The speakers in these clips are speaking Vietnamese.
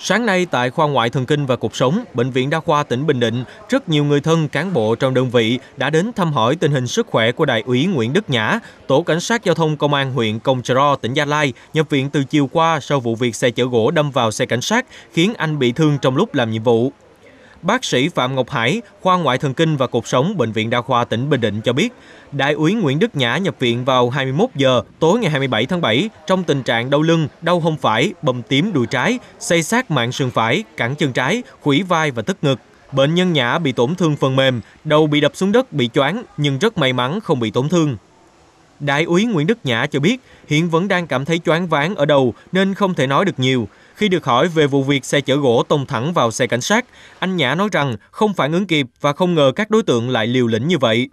Sáng nay tại khoa ngoại thần kinh và cuộc sống, bệnh viện đa khoa tỉnh Bình Định, rất nhiều người thân cán bộ trong đơn vị đã đến thăm hỏi tình hình sức khỏe của đại úy Nguyễn Đức Nhã, tổ cảnh sát giao thông công an huyện Công Trờ Ro, tỉnh Gia Lai, nhập viện từ chiều qua sau vụ việc xe chở gỗ đâm vào xe cảnh sát khiến anh bị thương trong lúc làm nhiệm vụ. Bác sĩ Phạm Ngọc Hải, khoa ngoại thần kinh và cột sống Bệnh viện Đa khoa tỉnh Bình Định cho biết, Đại úy Nguyễn Đức Nhã nhập viện vào 21 giờ tối ngày 27 tháng 7 trong tình trạng đau lưng, đau hông phải, bầm tím đùi trái, xây sát mạng sườn phải, cẳng chân trái, khủy vai và tức ngực. Bệnh nhân Nhã bị tổn thương phần mềm, đầu bị đập xuống đất, bị choáng nhưng rất may mắn không bị tổn thương. Đại úy Nguyễn Đức Nhã cho biết hiện vẫn đang cảm thấy choáng váng ở đầu nên không thể nói được nhiều. Khi được hỏi về vụ việc xe chở gỗ tông thẳng vào xe cảnh sát, anh Nhã nói rằng không phản ứng kịp và không ngờ các đối tượng lại liều lĩnh như vậy.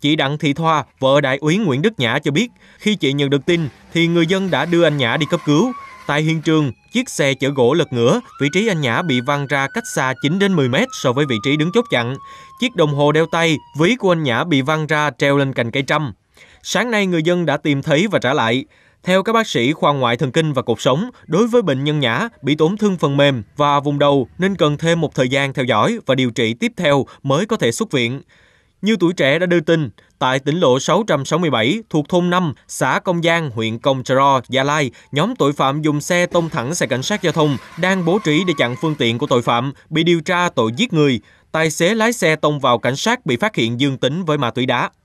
Chị Đặng Thị Thoa, vợ đại úy Nguyễn Đức Nhã cho biết, khi chị nhận được tin thì người dân đã đưa anh Nhã đi cấp cứu. Tại hiện trường, chiếc xe chở gỗ lật ngửa, vị trí anh Nhã bị văng ra cách xa 9 đến 10 mét so với vị trí đứng chốt chặn. Chiếc đồng hồ đeo tay, ví của anh Nhã bị văng ra treo lên cành cây trăm. Sáng nay người dân đã tìm thấy và trả lại. Theo các bác sĩ khoa ngoại thần kinh và cột sống, đối với bệnh nhân nhã bị tổn thương phần mềm và vùng đầu nên cần thêm một thời gian theo dõi và điều trị tiếp theo mới có thể xuất viện. Như tuổi trẻ đã đưa tin, tại tỉnh lộ 667 thuộc thôn 5, xã Công Giang, huyện Công Trò, Gia Lai, nhóm tội phạm dùng xe tông thẳng xe cảnh sát giao thông đang bố trí để chặn phương tiện của tội phạm bị điều tra tội giết người. Tài xế lái xe tông vào cảnh sát bị phát hiện dương tính với ma túy đá.